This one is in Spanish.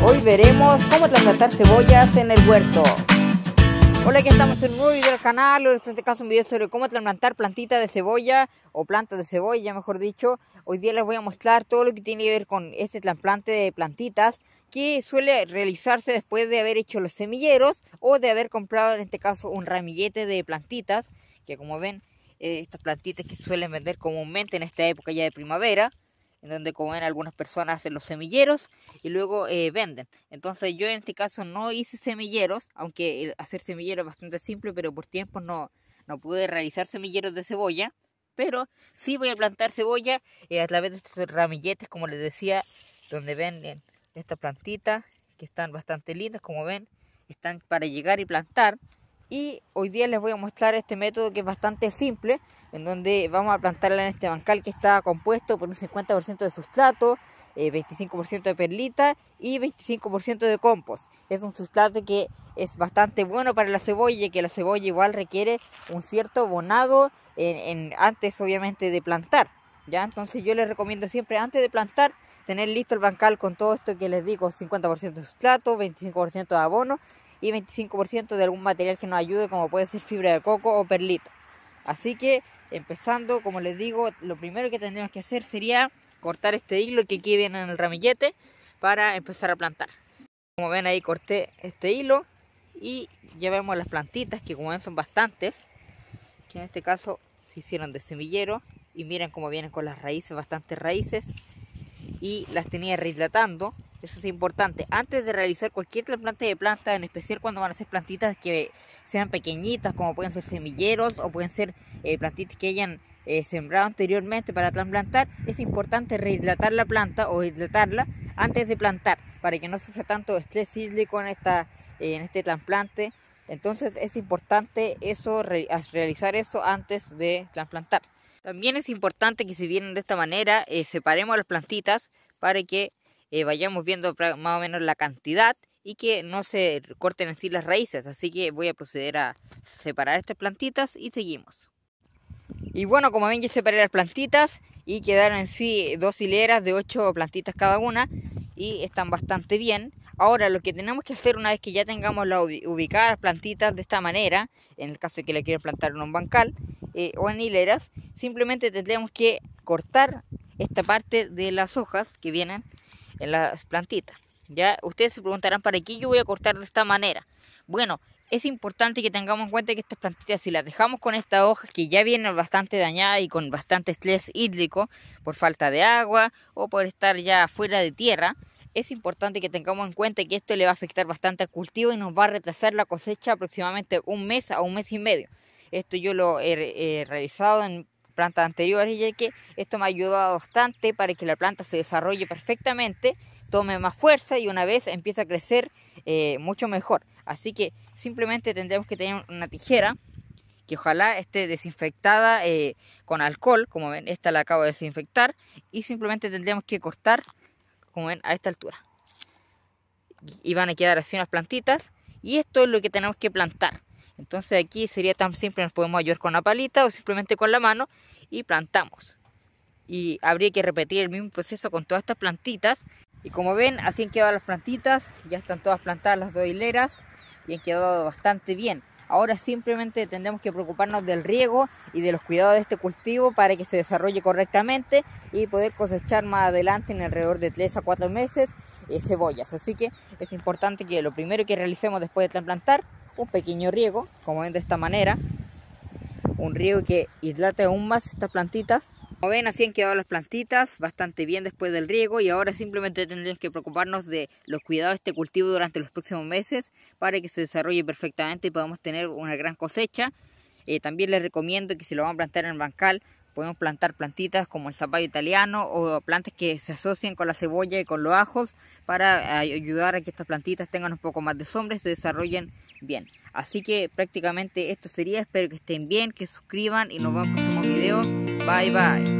Hoy veremos cómo trasplantar cebollas en el huerto. Hola, aquí estamos en un nuevo video del canal, en este caso un video sobre cómo trasplantar plantitas de cebolla o plantas de cebolla, mejor dicho. Hoy día les voy a mostrar todo lo que tiene que ver con este trasplante de plantitas que suele realizarse después de haber hecho los semilleros o de haber comprado en este caso un ramillete de plantitas, que como ven, eh, estas plantitas que suelen vender comúnmente en esta época ya de primavera en donde ven algunas personas hacen los semilleros y luego eh, venden. Entonces yo en este caso no hice semilleros, aunque hacer semilleros es bastante simple, pero por tiempo no, no pude realizar semilleros de cebolla. Pero sí voy a plantar cebolla eh, a través de estos ramilletes, como les decía, donde venden estas plantitas que están bastante lindas, como ven, están para llegar y plantar y hoy día les voy a mostrar este método que es bastante simple en donde vamos a plantarla en este bancal que está compuesto por un 50% de sustrato, 25% eh, de perlita y 25% de compost. Es un sustrato que es bastante bueno para la cebolla, que la cebolla igual requiere un cierto abonado en, antes obviamente de plantar. ¿ya? Entonces yo les recomiendo siempre antes de plantar tener listo el bancal con todo esto que les digo, 50% de sustrato, 25% de abono y 25% de algún material que nos ayude como puede ser fibra de coco o perlita. Así que empezando, como les digo, lo primero que tendríamos que hacer sería cortar este hilo que aquí viene en el ramillete para empezar a plantar. Como ven ahí corté este hilo y ya vemos las plantitas que como ven son bastantes, que en este caso se hicieron de semillero y miren cómo vienen con las raíces, bastantes raíces y las tenía rehidratando eso es importante. Antes de realizar cualquier trasplante de planta, en especial cuando van a ser plantitas que sean pequeñitas, como pueden ser semilleros o pueden ser eh, plantitas que hayan eh, sembrado anteriormente para trasplantar, es importante rehidratar la planta o hidratarla antes de plantar, para que no sufra tanto estrés hídrico en, esta, eh, en este trasplante. Entonces es importante eso, realizar eso antes de trasplantar. También es importante que si vienen de esta manera, separemos las plantitas para que eh, vayamos viendo más o menos la cantidad y que no se corten así las raíces. Así que voy a proceder a separar estas plantitas y seguimos. Y bueno, como ven, ya separé las plantitas y quedaron en sí dos hileras de ocho plantitas cada una y están bastante bien. Ahora lo que tenemos que hacer una vez que ya tengamos la ubicadas las plantitas de esta manera, en el caso de que la quieran plantar en un bancal eh, o en hileras, simplemente tendremos que cortar esta parte de las hojas que vienen en las plantitas. Ya ustedes se preguntarán para qué yo voy a cortar de esta manera. Bueno, es importante que tengamos en cuenta que estas plantitas, si las dejamos con estas hojas que ya vienen bastante dañadas y con bastante estrés hídrico por falta de agua o por estar ya fuera de tierra, es importante que tengamos en cuenta que esto le va a afectar bastante al cultivo y nos va a retrasar la cosecha aproximadamente un mes a un mes y medio. Esto yo lo he realizado en plantas anteriores, ya que esto me ha ayudado bastante para que la planta se desarrolle perfectamente, tome más fuerza y una vez empieza a crecer eh, mucho mejor. Así que simplemente tendremos que tener una tijera que ojalá esté desinfectada eh, con alcohol, como ven, esta la acabo de desinfectar, y simplemente tendremos que cortar, como ven, a esta altura. Y van a quedar así unas plantitas, y esto es lo que tenemos que plantar. Entonces aquí sería tan simple, nos podemos ayudar con una palita o simplemente con la mano y plantamos. Y habría que repetir el mismo proceso con todas estas plantitas. Y como ven, así han quedado las plantitas, ya están todas plantadas las dos hileras y han quedado bastante bien. Ahora simplemente tendremos que preocuparnos del riego y de los cuidados de este cultivo para que se desarrolle correctamente y poder cosechar más adelante en alrededor de 3 a 4 meses eh, cebollas. Así que es importante que lo primero que realicemos después de trasplantar un pequeño riego, como ven de esta manera, un riego que hidrate aún más estas plantitas. Como ven, así han quedado las plantitas bastante bien después del riego y ahora simplemente tendremos que preocuparnos de los cuidados de este cultivo durante los próximos meses para que se desarrolle perfectamente y podamos tener una gran cosecha. Eh, también les recomiendo que si lo van a plantar en el bancal, Podemos plantar plantitas como el zapallo italiano o plantas que se asocien con la cebolla y con los ajos para ayudar a que estas plantitas tengan un poco más de sombra y se desarrollen bien. Así que prácticamente esto sería. Espero que estén bien, que suscriban y nos vemos en próximos videos. Bye bye.